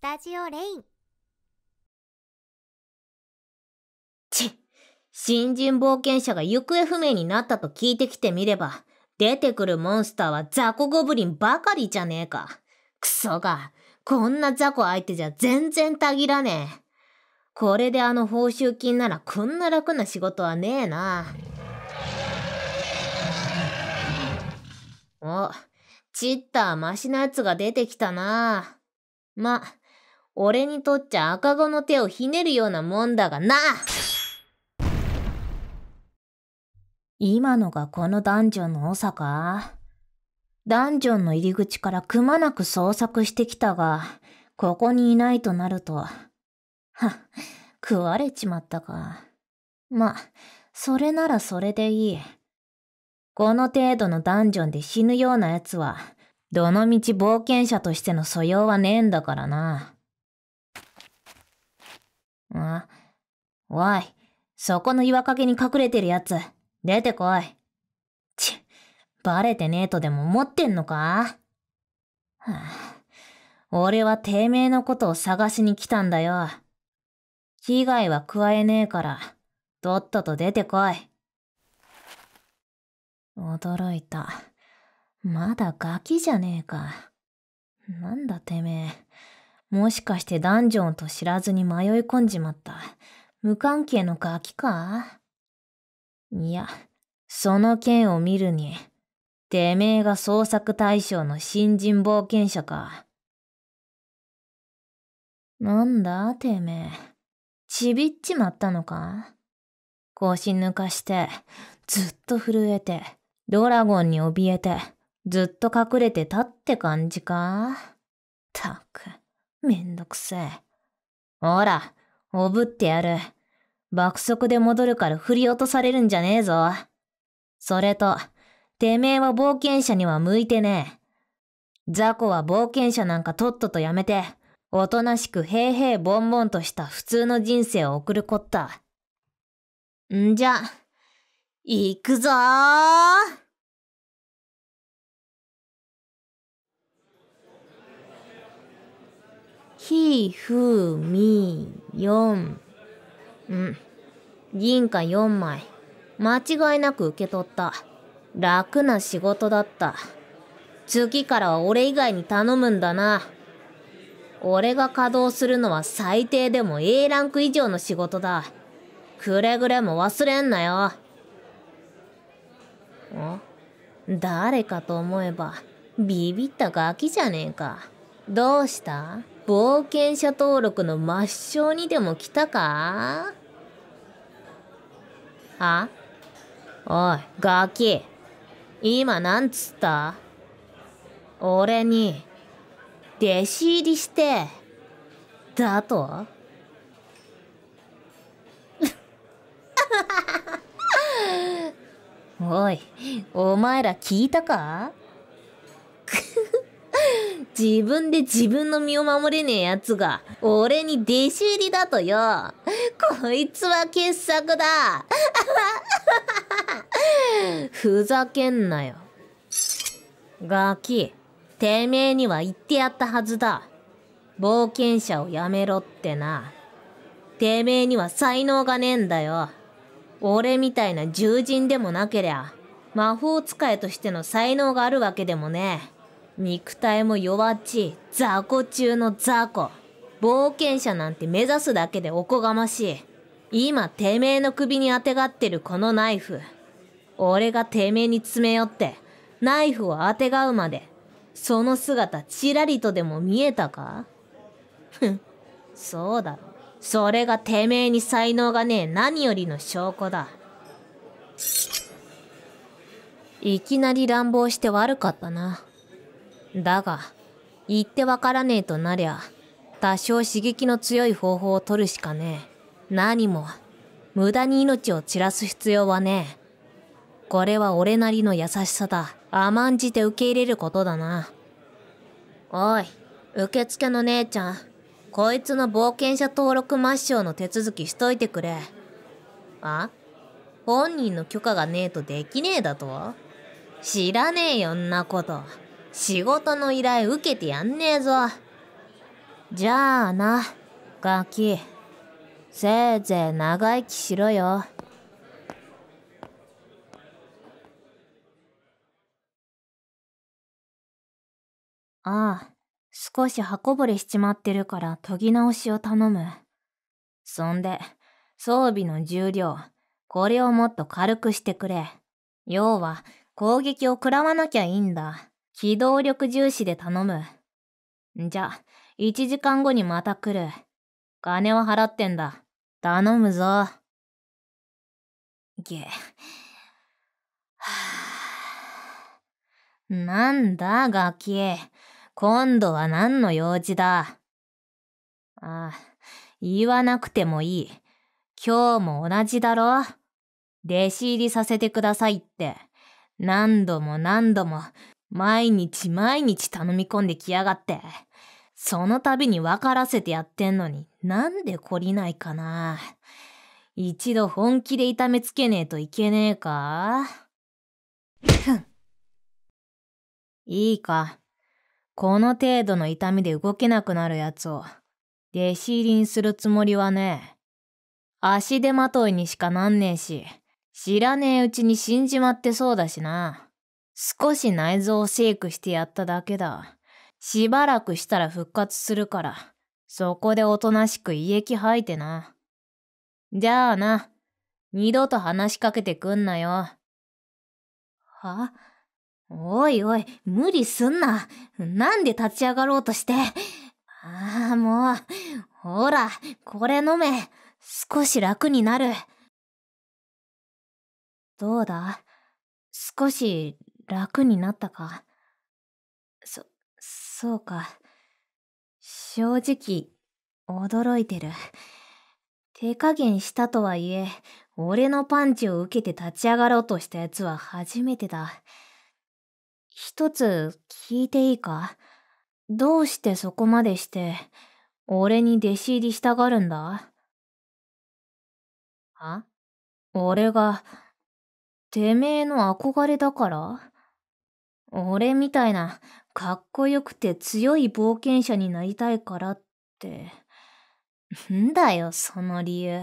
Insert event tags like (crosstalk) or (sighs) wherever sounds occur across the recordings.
スタジオレインち新人冒険者が行方不明になったと聞いてきてみれば出てくるモンスターは雑魚ゴブリンばかりじゃねえかクソがこんな雑魚相手じゃ全然たぎらねえこれであの報酬金ならこんな楽な仕事はねえなお、チッターマシなやつが出てきたな。ま、俺にとっちゃ赤子の手をひねるようなもんだがな今のがこのダンジョンの長かダンジョンの入り口からくまなく捜索してきたが、ここにいないとなると、は、食われちまったか。ま、それならそれでいい。この程度のダンジョンで死ぬような奴は、どのみち冒険者としての素養はねえんだからな。おい、そこの岩陰に隠れてるやつ、出てこい。ち、バレてねえとでも思ってんのかはあ、俺はてめえのことを探しに来たんだよ。被害は加えねえから、とっとと出てこい。驚いた。まだガキじゃねえか。なんだてめえ。もしかしてダンジョンと知らずに迷い込んじまった。無関係のガキかいや、その剣を見るに、てめえが捜索対象の新人冒険者か。なんだ、てめえ。ちびっちまったのか腰抜かして、ずっと震えて、ドラゴンに怯えて、ずっと隠れてたって感じかたく。めんどくせえ。ほら、おぶってやる。爆速で戻るから振り落とされるんじゃねえぞ。それと、てめえは冒険者には向いてねえ。雑魚は冒険者なんかとっととやめて、おとなしく平いボンボンとした普通の人生を送るこった。んじゃ、行くぞーひ、ふ、み、よん。うん。銀貨4枚。間違いなく受け取った。楽な仕事だった。次からは俺以外に頼むんだな。俺が稼働するのは最低でも A ランク以上の仕事だ。くれぐれも忘れんなよ。お誰かと思えば、ビビったガキじゃねえか。どうした冒険者登録の抹消にでも来たかあおい、ガキ。今なんつった俺に、弟子入りして、だと (laughs) おい、お前ら聞いたか (laughs) 自分で自分の身を守れねえやつが、俺に弟子入りだとよ。こいつは傑作だ。(laughs) ふざけんなよ。ガキ、てめえには言ってやったはずだ。冒険者をやめろってな。てめえには才能がねえんだよ。俺みたいな獣人でもなけりゃ、魔法使いとしての才能があるわけでもねえ。肉体も弱っちい、雑魚中の雑魚。冒険者なんて目指すだけでおこがましい。今、てめえの首にあてがってるこのナイフ。俺がてめえに詰め寄って、ナイフをあてがうまで、その姿ちらりとでも見えたかふん、そうだろ。それがてめえに才能がねえ何よりの証拠だ。いきなり乱暴して悪かったな。だが、言ってわからねえとなりゃ、多少刺激の強い方法を取るしかねえ。何も、無駄に命を散らす必要はねえ。これは俺なりの優しさだ。甘んじて受け入れることだな。おい、受付の姉ちゃん。こいつの冒険者登録抹消の手続きしといてくれ。あ本人の許可がねえとできねえだと知らねえよんなこと。仕事の依頼受けてやんねえぞ。じゃあな、ガキ。せいぜい長生きしろよ。ああ、少し刃こぼれしちまってるから研ぎ直しを頼む。そんで、装備の重量、これをもっと軽くしてくれ。要は、攻撃を食らわなきゃいいんだ。機動力重視で頼む。じゃ、1時間後にまた来る。金は払ってんだ。頼むぞ。げ、はなんだ、ガキ。今度は何の用事だ。ああ、言わなくてもいい。今日も同じだろ弟子入りさせてくださいって、何度も何度も毎日毎日頼み込んできやがって。その度に分からせてやってんのになんで懲りないかな。一度本気で痛めつけねえといけねえかいいか。この程度の痛みで動けなくなるやつを、弟子入りにするつもりはね足手まといにしかなんねえし、知らねえうちに死んじまってそうだしな。少し内臓をシェイクしてやっただけだ。しばらくしたら復活するから、そこでおとなしく胃液吐いてな。じゃあな、二度と話しかけてくんなよ。はおいおい、無理すんな。なんで立ち上がろうとして。ああ、もう。ほら、これ飲め。少し楽になる。どうだ少し楽になったか。そ、そうか。正直、驚いてる。手加減したとはいえ、俺のパンチを受けて立ち上がろうとしたやつは初めてだ。一つ聞いていいかどうしてそこまでして、俺に弟子入りしたがるんだは俺が、てめえの憧れだから俺みたいなかっこよくて強い冒険者になりたいからって。んだよ、その理由。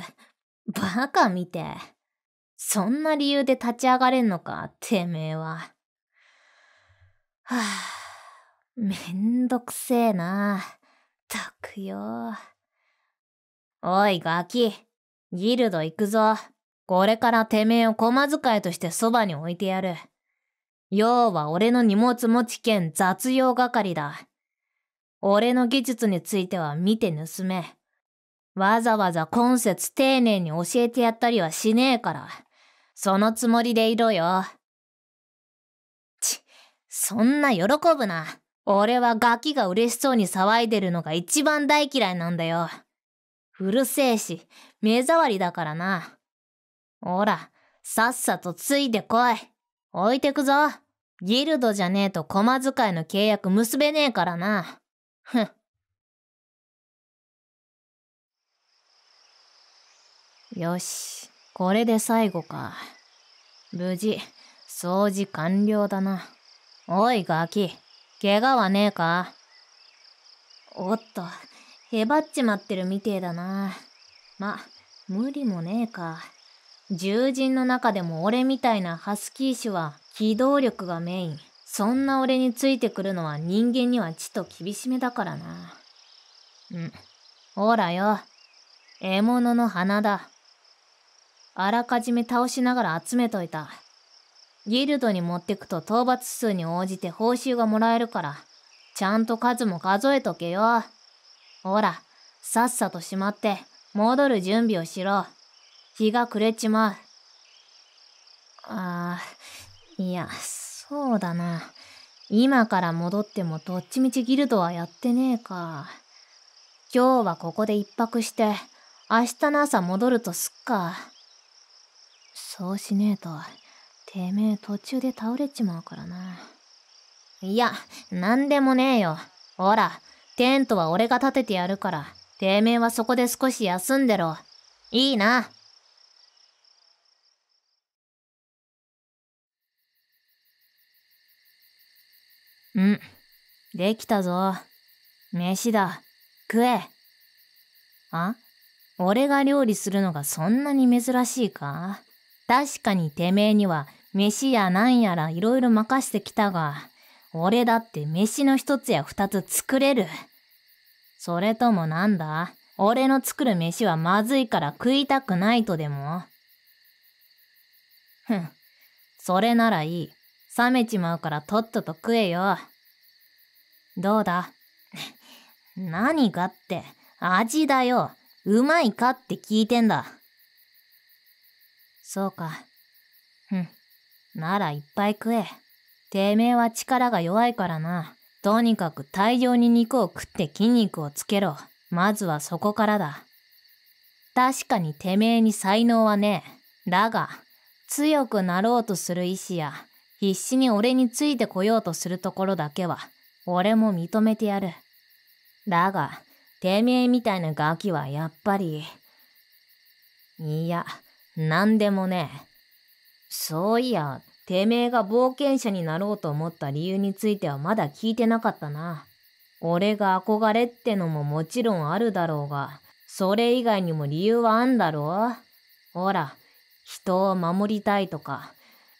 バカ見て。そんな理由で立ち上がれんのか、てめえは。はぁ、あ、めんどくせえな。たくよ。おい、ガキ。ギルド行くぞ。これからてめえを駒使いとしてそばに置いてやる。要は俺の荷物持ち兼雑用係だ。俺の技術については見て盗め。わざわざ今節丁寧に教えてやったりはしねえから、そのつもりでいろよ。ち、そんな喜ぶな。俺はガキが嬉しそうに騒いでるのが一番大嫌いなんだよ。うるせえし、目障りだからな。ほら、さっさとついてこい。置いてくぞ。ギルドじゃねえと駒使いの契約結べねえからな。ふん。よし、これで最後か。無事、掃除完了だな。おい、ガキ、怪我はねえかおっと、へばっちまってるみてえだな。ま、無理もねえか。獣人の中でも俺みたいなハスキー種は機動力がメイン。そんな俺についてくるのは人間にはちと厳しめだからな。うん。ほらよ。獲物の花だ。あらかじめ倒しながら集めといた。ギルドに持ってくと討伐数に応じて報酬がもらえるから、ちゃんと数も数えとけよ。ほら、さっさとしまって、戻る準備をしろ。日が暮れちまう。ああ。いや、そうだな。今から戻ってもどっちみちギルドはやってねえか。今日はここで一泊して、明日の朝戻るとすっか。そうしねえと、てめえ途中で倒れちまうからな。いや、なんでもねえよ。ほら、テントは俺が立ててやるから、てめえはそこで少し休んでろ。いいな。うん。できたぞ。飯だ。食え。あ俺が料理するのがそんなに珍しいか確かにてめえには飯やなんやら色々任してきたが、俺だって飯の一つや二つ作れる。それともなんだ俺の作る飯はまずいから食いたくないとでもふん、それならいい。冷めちまうからとっとと食えよ。どうだ (laughs) 何がって、味だよ。うまいかって聞いてんだ。そうか。ふん。ならいっぱい食え。てめえは力が弱いからな。とにかく大量に肉を食って筋肉をつけろ。まずはそこからだ。確かにてめえに才能はねえ。だが、強くなろうとする意志や、必死に俺についてこようとするところだけは、俺も認めてやる。だが、てめえみたいなガキはやっぱり、いや、なんでもねえ。そういや、てめえが冒険者になろうと思った理由についてはまだ聞いてなかったな。俺が憧れってのももちろんあるだろうが、それ以外にも理由はあんだろほら、人を守りたいとか、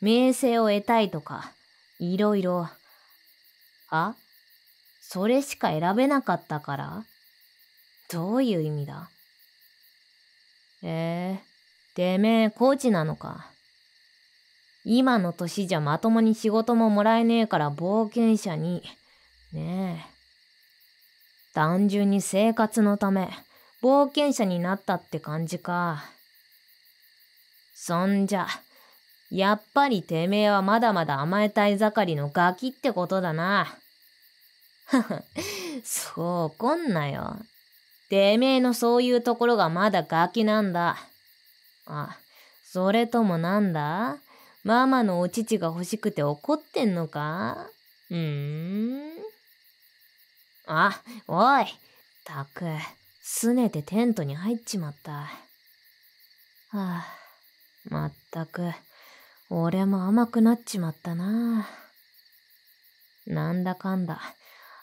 名声を得たいとか、いろいろ。あそれしか選べなかったからどういう意味だえー、てめえコーチなのか。今の年じゃまともに仕事ももらえねえから冒険者に。ねえ。単純に生活のため、冒険者になったって感じか。そんじゃ、やっぱりてめえはまだまだ甘えたい盛りのガキってことだな。はは、そう怒んなよ。てめえのそういうところがまだガキなんだ。あ、それともなんだママのお乳が欲しくて怒ってんのかうーん。あ、おい。たく、すねてテントに入っちまった。はあ、まったく、俺も甘くなっちまったな。なんだかんだ、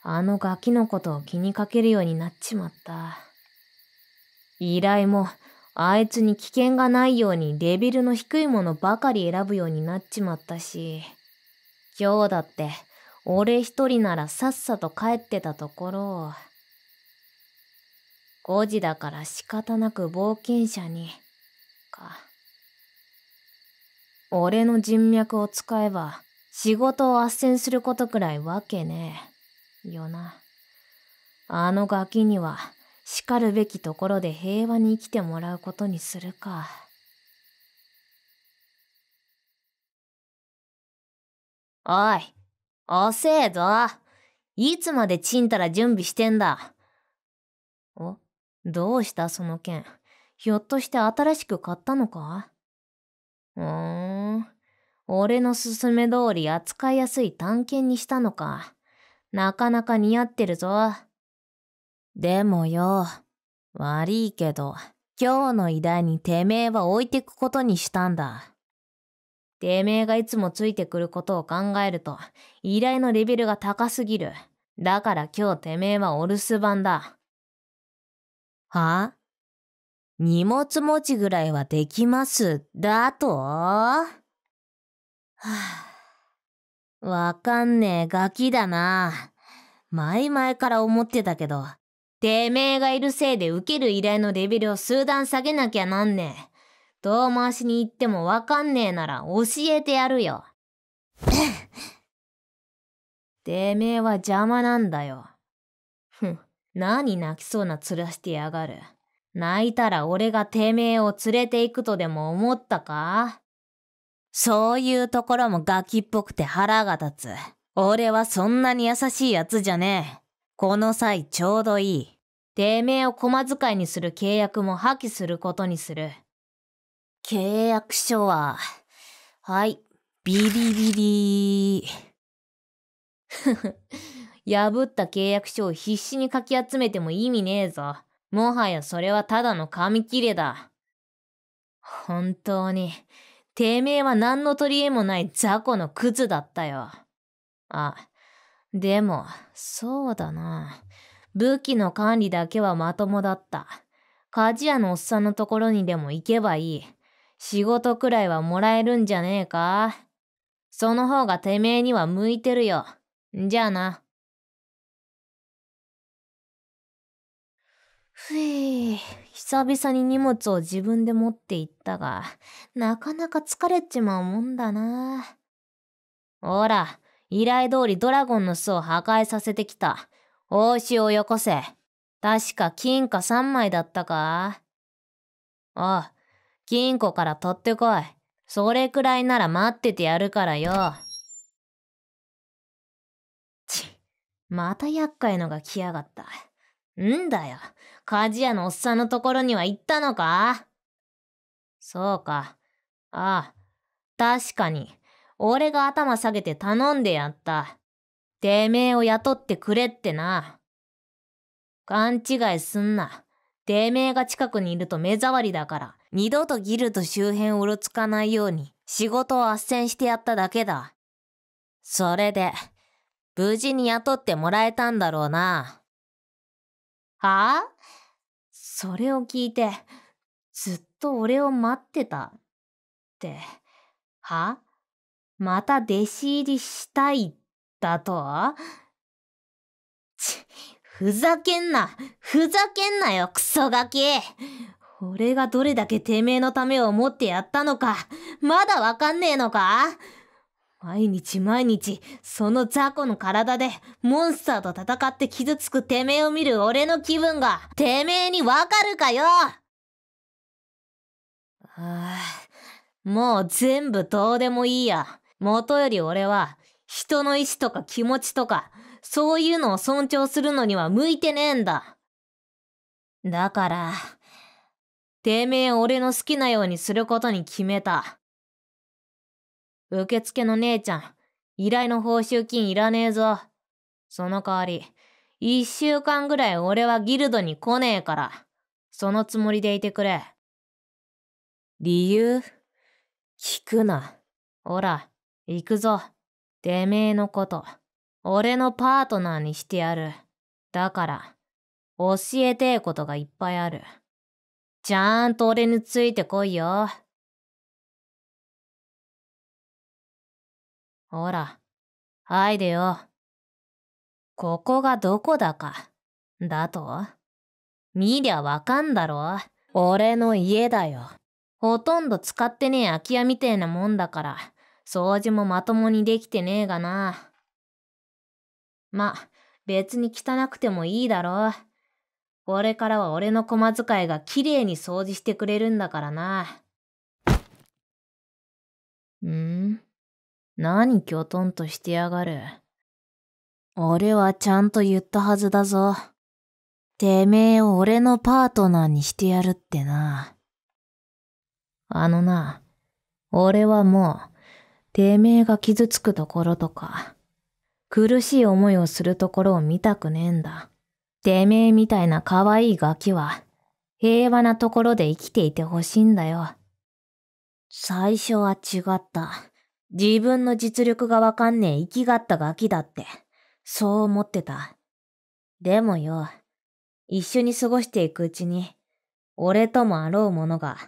あのガキのことを気にかけるようになっちまった。依頼も、あいつに危険がないようにレベルの低いものばかり選ぶようになっちまったし、今日だって、俺一人ならさっさと帰ってたところ、を、5時だから仕方なく冒険者に、か。俺の人脈を使えば、仕事を斡旋することくらいわけねえ。よな。あのガキには、叱るべきところで平和に生きてもらうことにするか。おい、遅えぞ。いつまでちんたら準備してんだ。お、どうしたその剣。ひょっとして新しく買ったのかうーん。俺の勧め通り扱いやすい探検にしたのか。なかなか似合ってるぞ。でもよ、悪いけど、今日の偉大にてめえは置いてくことにしたんだ。てめえがいつもついてくることを考えると、依頼のレベルが高すぎる。だから今日てめえはお留守番だ。は荷物持ちぐらいはできます。だと (sighs) わかんねえガキだな。前々から思ってたけど、てめえがいるせいで受ける依頼のレベルを数段下げなきゃなんねえ。遠回しに行ってもわかんねえなら教えてやるよ。(coughs) てめえは邪魔なんだよ。ふん、何泣きそうな面してやがる。泣いたら俺がてめえを連れて行くとでも思ったかそういうところもガキっぽくて腹が立つ。俺はそんなに優しいやつじゃねえ。この際ちょうどいい。てめえを駒遣いにする契約も破棄することにする。契約書は、はい、ビリビリ。ふふ、破った契約書を必死にかき集めても意味ねえぞ。もはやそれはただの紙切れだ。本当に、てめえは何の取り柄もない雑魚のクズだったよ。あ、でも、そうだな。武器の管理だけはまともだった。鍛冶屋のおっさんのところにでも行けばいい。仕事くらいはもらえるんじゃねえかその方がてめえには向いてるよ。じゃあな。ふぃ、久々に荷物を自分で持って行ったが、なかなか疲れちまうもんだな。ほら、依頼通りドラゴンの巣を破壊させてきた。報酬をよこせ。確か金貨3枚だったかああ、金庫から取ってこい。それくらいなら待っててやるからよ。ち、また厄介のが来やがった。んだよ。鍛冶屋のおっさんのところには行ったのかそうか。ああ。確かに。俺が頭下げて頼んでやった。てめえを雇ってくれってな。勘違いすんな。てめえが近くにいると目障りだから、二度とギルド周辺をうろつかないように仕事を斡旋してやっただけだ。それで、無事に雇ってもらえたんだろうな。はあそれを聞いて、ずっと俺を待ってた。って、はまた弟子入りしたい、だとち、ふざけんなふざけんなよ、クソガキ俺がどれだけてめえのためを思ってやったのか、まだわかんねえのか毎日毎日、その雑魚の体で、モンスターと戦って傷つくてめえを見る俺の気分が、てめえにわかるかよああ、もう全部どうでもいいや。元より俺は、人の意志とか気持ちとか、そういうのを尊重するのには向いてねえんだ。だから、てめえ俺の好きなようにすることに決めた。受付の姉ちゃん、依頼の報酬金いらねえぞ。その代わり、一週間ぐらい俺はギルドに来ねえから、そのつもりでいてくれ。理由聞くな。ほら、行くぞ。てめえのこと、俺のパートナーにしてやる。だから、教えてえことがいっぱいある。ちゃんと俺についてこいよ。ほら、入れよ。ここがどこだか。だと見りゃわかんだろ。俺の家だよ。ほとんど使ってねえ空き家みてえなもんだから、掃除もまともにできてねえがな。ま、別に汚くてもいいだろ。これからは俺の駒遣いが綺麗に掃除してくれるんだからな。ん何きょとんとしてやがる。俺はちゃんと言ったはずだぞ。てめえを俺のパートナーにしてやるってな。あのな、俺はもう、てめえが傷つくところとか、苦しい思いをするところを見たくねえんだ。てめえみたいな可愛いガキは、平和なところで生きていてほしいんだよ。最初は違った。自分の実力がわかんねえ生きがったガキだって、そう思ってた。でもよ、一緒に過ごしていくうちに、俺ともあろう者が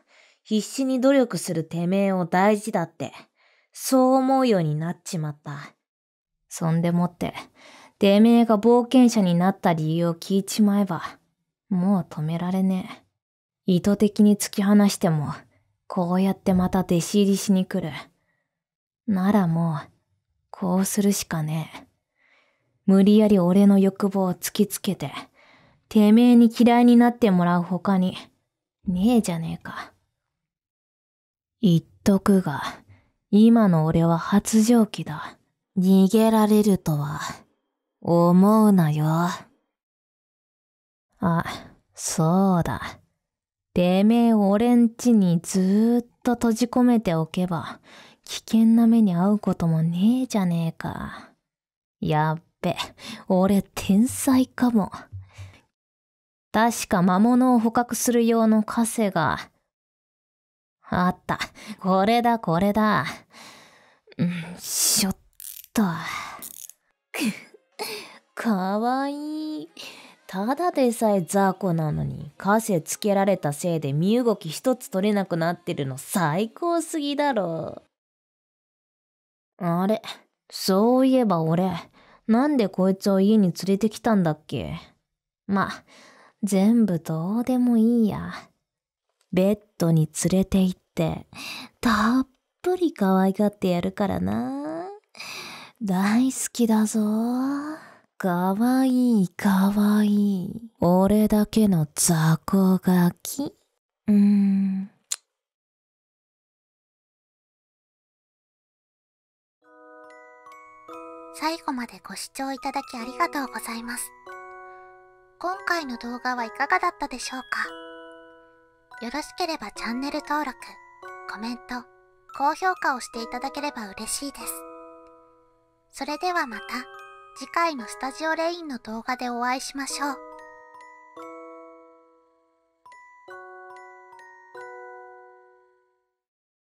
必死に努力するてめえを大事だって、そう思うようになっちまった。そんでもって、てめえが冒険者になった理由を聞いちまえば、もう止められねえ。意図的に突き放しても、こうやってまた弟子入りしに来る。ならもう、こうするしかねえ。無理やり俺の欲望を突きつけて、てめえに嫌いになってもらう他に、ねえじゃねえか。言っとくが、今の俺は発情期だ。逃げられるとは、思うなよ。あ、そうだ。てめえ俺んちにずーっと閉じ込めておけば、危険な目に遭うこともねえじゃねえか。やっべ、俺天才かも。確か魔物を捕獲する用のカセが。あった。これだ、これだ。うん、しょっと。(laughs) かわいい。ただでさえ雑魚なのに、カセつけられたせいで身動き一つ取れなくなってるの最高すぎだろ。あれ、そういえば俺、なんでこいつを家に連れてきたんだっけまあ、全部どうでもいいや。ベッドに連れて行って、たっぷり可愛がってやるからな。大好きだぞ。かわいいかわいい。俺だけの雑魚ガキ。うーん。最後までご視聴いただきありがとうございます。今回の動画はいかがだったでしょうかよろしければチャンネル登録、コメント、高評価をしていただければ嬉しいです。それではまた次回のスタジオレインの動画でお会いしましょう。